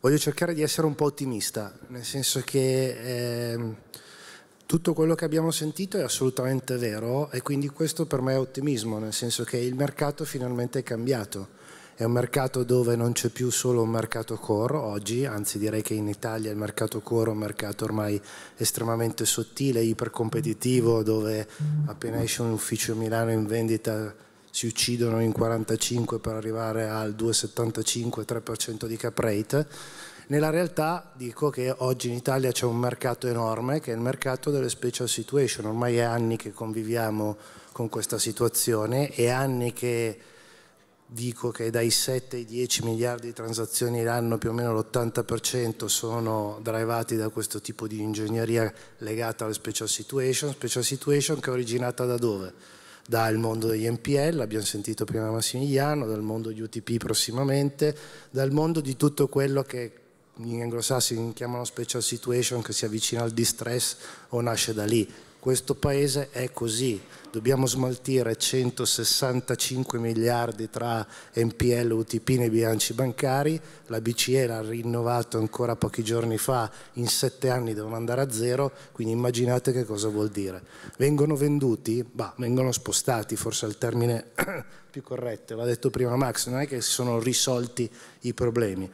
voglio cercare di essere un po' ottimista, nel senso che eh, tutto quello che abbiamo sentito è assolutamente vero e quindi questo per me è ottimismo, nel senso che il mercato finalmente è cambiato. È un mercato dove non c'è più solo un mercato core oggi, anzi direi che in Italia il mercato core è un mercato ormai estremamente sottile, ipercompetitivo, dove appena esce un ufficio a Milano in vendita si uccidono in 45 per arrivare al 2,75-3% di cap rate. Nella realtà dico che oggi in Italia c'è un mercato enorme che è il mercato delle special situation, ormai è anni che conviviamo con questa situazione e anni che dico che dai 7 ai 10 miliardi di transazioni l'anno più o meno l'80% sono drivati da questo tipo di ingegneria legata alle special situation, special situation che è originata da dove? dal mondo degli MPL, abbiamo sentito prima Massimiliano, dal mondo di UTP prossimamente, dal mondo di tutto quello che in anglosassoni chiamano special situation, che si avvicina al distress o nasce da lì questo paese è così, dobbiamo smaltire 165 miliardi tra NPL, UTP nei bilanci bancari, la BCE l'ha rinnovato ancora pochi giorni fa, in sette anni devono andare a zero, quindi immaginate che cosa vuol dire. Vengono venduti? Bah, vengono spostati, forse è il termine più corretto, l'ha detto prima Max, non è che si sono risolti i problemi,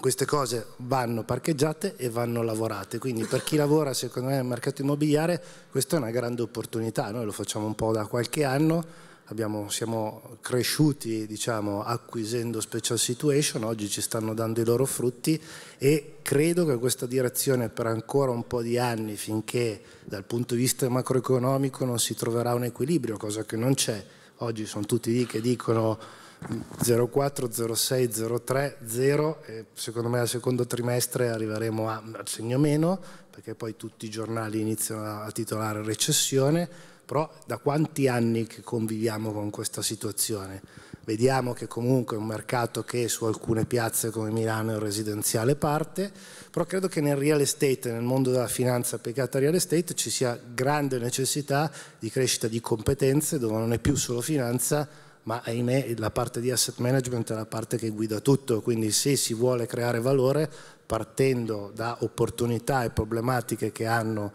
queste cose vanno parcheggiate e vanno lavorate, quindi per chi lavora secondo me nel mercato immobiliare questa è una grande opportunità, noi lo facciamo un po' da qualche anno, abbiamo, siamo cresciuti diciamo, acquisendo special situation, oggi ci stanno dando i loro frutti e credo che questa direzione per ancora un po' di anni finché dal punto di vista macroeconomico non si troverà un equilibrio, cosa che non c'è, oggi sono tutti lì che dicono 04, 06, 03, 0 e secondo me al secondo trimestre arriveremo a, a segno meno perché poi tutti i giornali iniziano a titolare recessione, però da quanti anni che conviviamo con questa situazione? Vediamo che comunque è un mercato che su alcune piazze come Milano è un residenziale parte, però credo che nel real estate, nel mondo della finanza applicata al real estate, ci sia grande necessità di crescita di competenze dove non è più solo finanza, ma ahimè la parte di asset management è la parte che guida tutto, quindi se si vuole creare valore partendo da opportunità e problematiche che hanno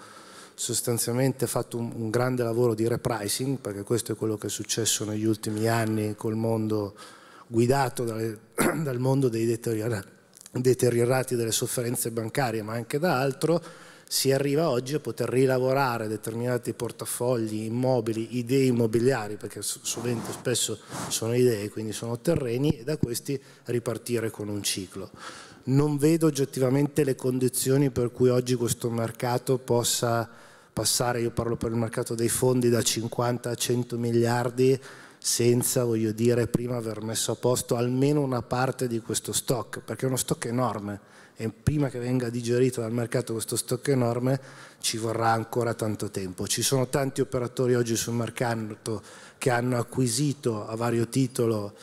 sostanzialmente fatto un, un grande lavoro di repricing, perché questo è quello che è successo negli ultimi anni col mondo guidato dalle, dal mondo dei deteriorati, deteriorati, delle sofferenze bancarie, ma anche da altro, si arriva oggi a poter rilavorare determinati portafogli immobili, idee immobiliari, perché sovente spesso sono idee, quindi sono terreni, e da questi ripartire con un ciclo. Non vedo oggettivamente le condizioni per cui oggi questo mercato possa passare, io parlo per il mercato dei fondi, da 50 a 100 miliardi senza, voglio dire, prima aver messo a posto almeno una parte di questo stock, perché è uno stock enorme e prima che venga digerito dal mercato questo stock enorme ci vorrà ancora tanto tempo. Ci sono tanti operatori oggi sul mercato che hanno acquisito a vario titolo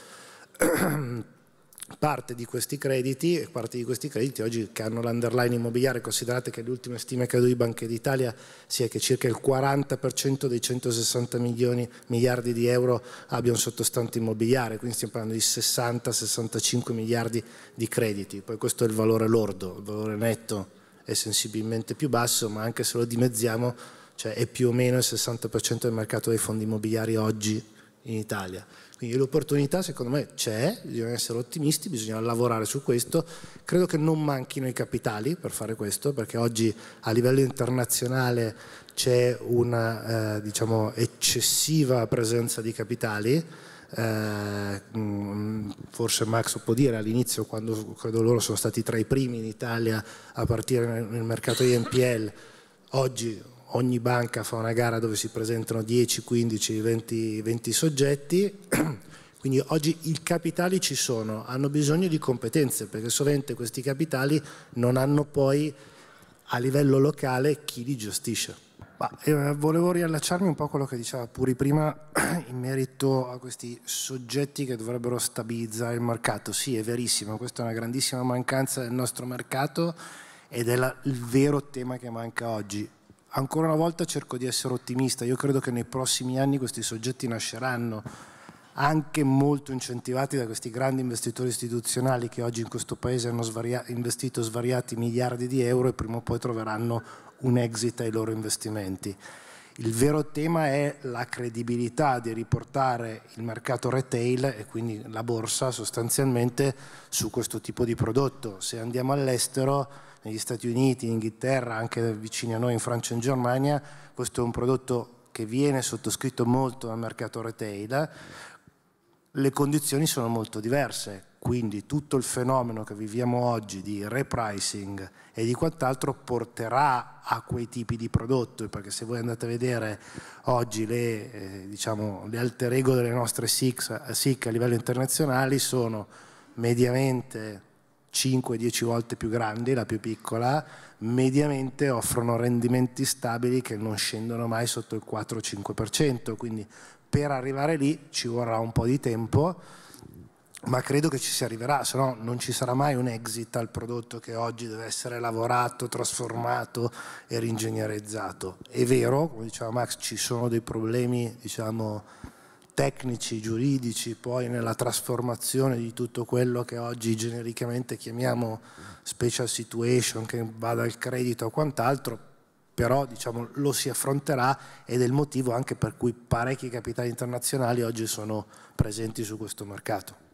parte di questi crediti e parte di questi crediti oggi che hanno l'underline immobiliare, considerate che le ultime stime che ha dato di Banca d'Italia sia che circa il 40% dei 160 milioni, miliardi di euro abbia un sottostante immobiliare, quindi stiamo parlando di 60-65 miliardi di crediti, poi questo è il valore lordo, il valore netto è sensibilmente più basso, ma anche se lo dimezziamo cioè è più o meno il 60% del mercato dei fondi immobiliari oggi in Italia. Quindi l'opportunità secondo me c'è, bisogna essere ottimisti, bisogna lavorare su questo. Credo che non manchino i capitali per fare questo, perché oggi a livello internazionale c'è una eh, diciamo, eccessiva presenza di capitali. Eh, mm, forse Max può dire all'inizio, quando credo loro sono stati tra i primi in Italia a partire nel mercato di NPL, oggi ogni banca fa una gara dove si presentano 10, 15, 20, 20 soggetti, quindi oggi i capitali ci sono, hanno bisogno di competenze perché sovente questi capitali non hanno poi a livello locale chi li gestisce. Ma, eh, volevo riallacciarmi un po' a quello che diceva Puri prima in merito a questi soggetti che dovrebbero stabilizzare il mercato. Sì, è verissimo, questa è una grandissima mancanza del nostro mercato ed è la, il vero tema che manca oggi ancora una volta cerco di essere ottimista, io credo che nei prossimi anni questi soggetti nasceranno anche molto incentivati da questi grandi investitori istituzionali che oggi in questo paese hanno svaria investito svariati miliardi di euro e prima o poi troveranno un exit ai loro investimenti. Il vero tema è la credibilità di riportare il mercato retail e quindi la borsa sostanzialmente su questo tipo di prodotto. Se andiamo all'estero, negli Stati Uniti, in Inghilterra, anche vicini a noi in Francia e in Germania, questo è un prodotto che viene sottoscritto molto dal mercato retail, le condizioni sono molto diverse quindi tutto il fenomeno che viviamo oggi di repricing e di quant'altro porterà a quei tipi di prodotto, perché se voi andate a vedere oggi le, eh, diciamo, le alter ego delle nostre SIC a livello internazionale sono mediamente 5-10 volte più grandi, la più piccola, mediamente offrono rendimenti stabili che non scendono mai sotto il 4-5%, quindi per arrivare lì ci vorrà un po' di tempo ma credo che ci si arriverà, se no non ci sarà mai un exit al prodotto che oggi deve essere lavorato, trasformato e ringegnerizzato. È vero, come diceva Max, ci sono dei problemi, diciamo, tecnici, giuridici, poi nella trasformazione di tutto quello che oggi genericamente chiamiamo special situation, che va dal credito a quant'altro, però diciamo, lo si affronterà ed è il motivo anche per cui parecchi capitali internazionali oggi sono presenti su questo mercato.